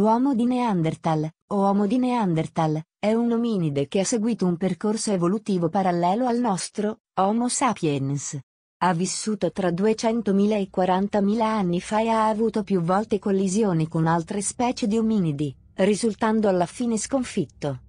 L'uomo di Neanderthal, o Homo di Neanderthal, è un ominide che ha seguito un percorso evolutivo parallelo al nostro, Homo sapiens. Ha vissuto tra 200.000 e 40.000 anni fa e ha avuto più volte collisioni con altre specie di ominidi, risultando alla fine sconfitto.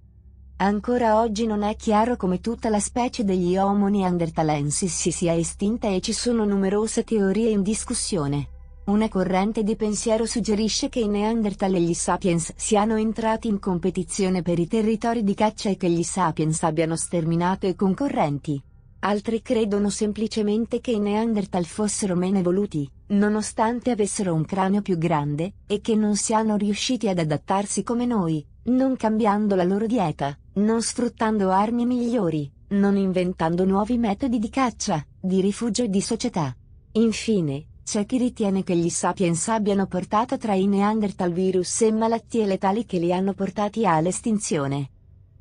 Ancora oggi non è chiaro come tutta la specie degli Homo neanderthalensis si sia estinta e ci sono numerose teorie in discussione. Una corrente di pensiero suggerisce che i Neanderthal e gli Sapiens siano entrati in competizione per i territori di caccia e che gli Sapiens abbiano sterminato i concorrenti. Altri credono semplicemente che i Neanderthal fossero meno evoluti, nonostante avessero un cranio più grande, e che non siano riusciti ad adattarsi come noi, non cambiando la loro dieta, non sfruttando armi migliori, non inventando nuovi metodi di caccia, di rifugio e di società. Infine, c'è chi ritiene che gli sapiens abbiano portato tra i Neanderthal virus e malattie letali che li hanno portati all'estinzione.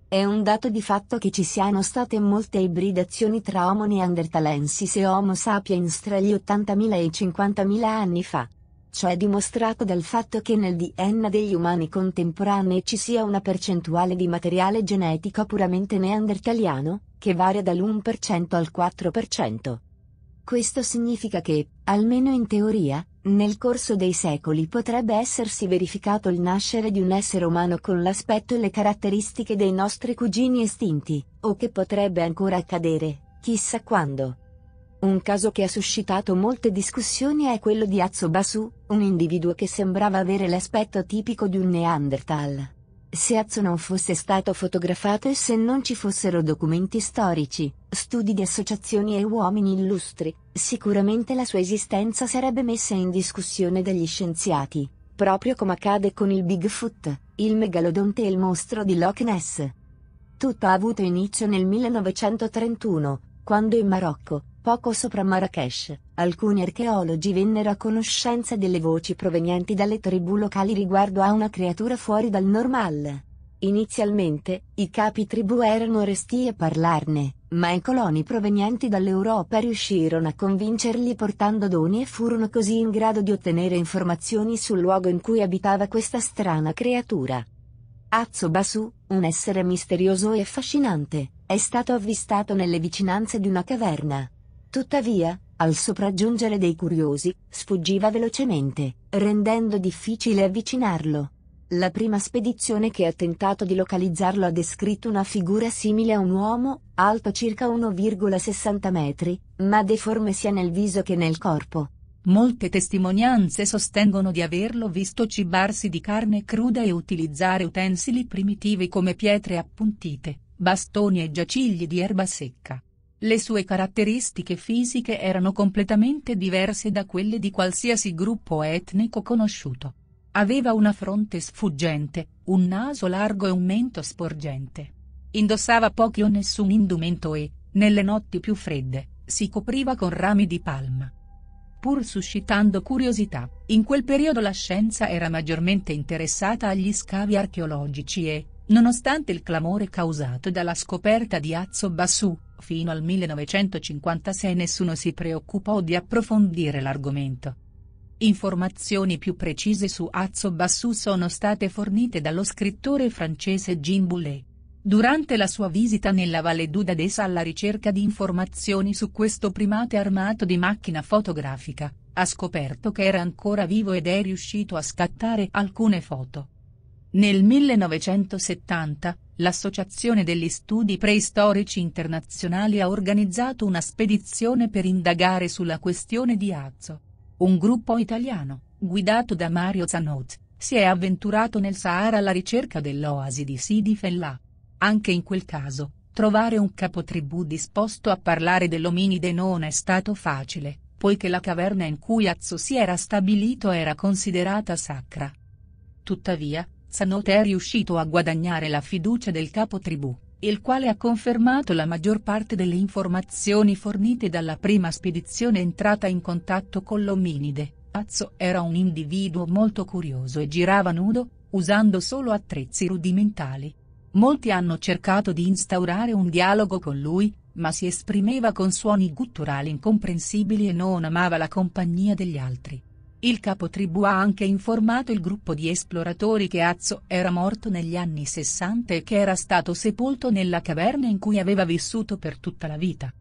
È un dato di fatto che ci siano state molte ibridazioni tra Homo neanderthalensis e Homo sapiens tra gli 80.000 e i 50.000 anni fa. Ciò è dimostrato dal fatto che nel DNA degli umani contemporanei ci sia una percentuale di materiale genetico puramente neandertaliano, che varia dall'1% al 4%. Questo significa che, almeno in teoria, nel corso dei secoli potrebbe essersi verificato il nascere di un essere umano con l'aspetto e le caratteristiche dei nostri cugini estinti, o che potrebbe ancora accadere, chissà quando. Un caso che ha suscitato molte discussioni è quello di Atsubasu, un individuo che sembrava avere l'aspetto tipico di un Neanderthal se Azzo non fosse stato fotografato e se non ci fossero documenti storici, studi di associazioni e uomini illustri, sicuramente la sua esistenza sarebbe messa in discussione dagli scienziati, proprio come accade con il Bigfoot, il megalodonte e il mostro di Loch Ness. Tutto ha avuto inizio nel 1931, quando in Marocco, Poco sopra Marrakesh, alcuni archeologi vennero a conoscenza delle voci provenienti dalle tribù locali riguardo a una creatura fuori dal normale. Inizialmente, i capi tribù erano resti a parlarne, ma i coloni provenienti dall'Europa riuscirono a convincerli portando doni e furono così in grado di ottenere informazioni sul luogo in cui abitava questa strana creatura. Azobasu, un essere misterioso e affascinante, è stato avvistato nelle vicinanze di una caverna. Tuttavia, al sopraggiungere dei curiosi, sfuggiva velocemente, rendendo difficile avvicinarlo. La prima spedizione che ha tentato di localizzarlo ha descritto una figura simile a un uomo, alto circa 1,60 metri, ma deforme sia nel viso che nel corpo. Molte testimonianze sostengono di averlo visto cibarsi di carne cruda e utilizzare utensili primitivi come pietre appuntite, bastoni e giacigli di erba secca. Le sue caratteristiche fisiche erano completamente diverse da quelle di qualsiasi gruppo etnico conosciuto. Aveva una fronte sfuggente, un naso largo e un mento sporgente. Indossava pochi o nessun indumento e, nelle notti più fredde, si copriva con rami di palma pur suscitando curiosità, in quel periodo la scienza era maggiormente interessata agli scavi archeologici e, Nonostante il clamore causato dalla scoperta di Azzo Bassù, fino al 1956 nessuno si preoccupò di approfondire l'argomento. Informazioni più precise su Azzo Bassù sono state fornite dallo scrittore francese Jean Boulet. Durante la sua visita nella Valle d'Udadesa alla ricerca di informazioni su questo primate armato di macchina fotografica, ha scoperto che era ancora vivo ed è riuscito a scattare alcune foto. Nel 1970, l'Associazione degli Studi Preistorici Internazionali ha organizzato una spedizione per indagare sulla questione di Azzo. Un gruppo italiano, guidato da Mario Zanot, si è avventurato nel Sahara alla ricerca dell'oasi di Sidi Fellà. Anche in quel caso, trovare un capotribù disposto a parlare dell'ominide non è stato facile, poiché la caverna in cui Azzo si era stabilito era considerata sacra. Tuttavia, Zanotta è riuscito a guadagnare la fiducia del capo tribù, il quale ha confermato la maggior parte delle informazioni fornite dalla prima spedizione entrata in contatto con l'ominide. Azzo era un individuo molto curioso e girava nudo, usando solo attrezzi rudimentali. Molti hanno cercato di instaurare un dialogo con lui, ma si esprimeva con suoni gutturali incomprensibili e non amava la compagnia degli altri. Il capotribù ha anche informato il gruppo di esploratori che Azzo era morto negli anni 60 e che era stato sepolto nella caverna in cui aveva vissuto per tutta la vita.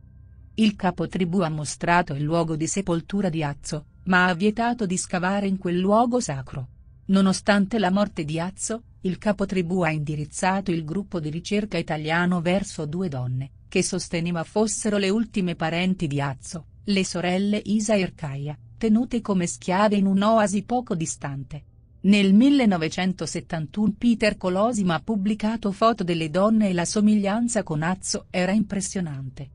Il capotribù ha mostrato il luogo di sepoltura di Azzo, ma ha vietato di scavare in quel luogo sacro. Nonostante la morte di Azzo, il capotribù ha indirizzato il gruppo di ricerca italiano verso due donne, che sosteneva fossero le ultime parenti di Azzo, le sorelle Isa e Ercaia, tenute come schiave in un'oasi poco distante. Nel 1971 Peter Colosima ha pubblicato foto delle donne e la somiglianza con Azzo era impressionante.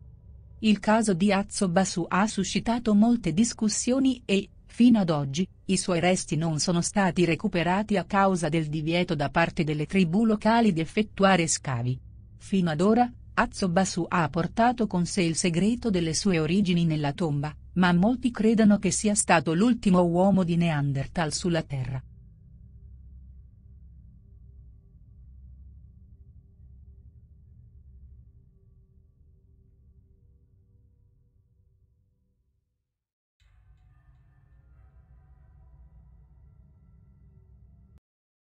Il caso di Azzo Basu ha suscitato molte discussioni e, fino ad oggi, i suoi resti non sono stati recuperati a causa del divieto da parte delle tribù locali di effettuare scavi. Fino ad ora, Azzobasu ha portato con sé il segreto delle sue origini nella tomba, ma molti credono che sia stato l'ultimo uomo di Neanderthal sulla Terra.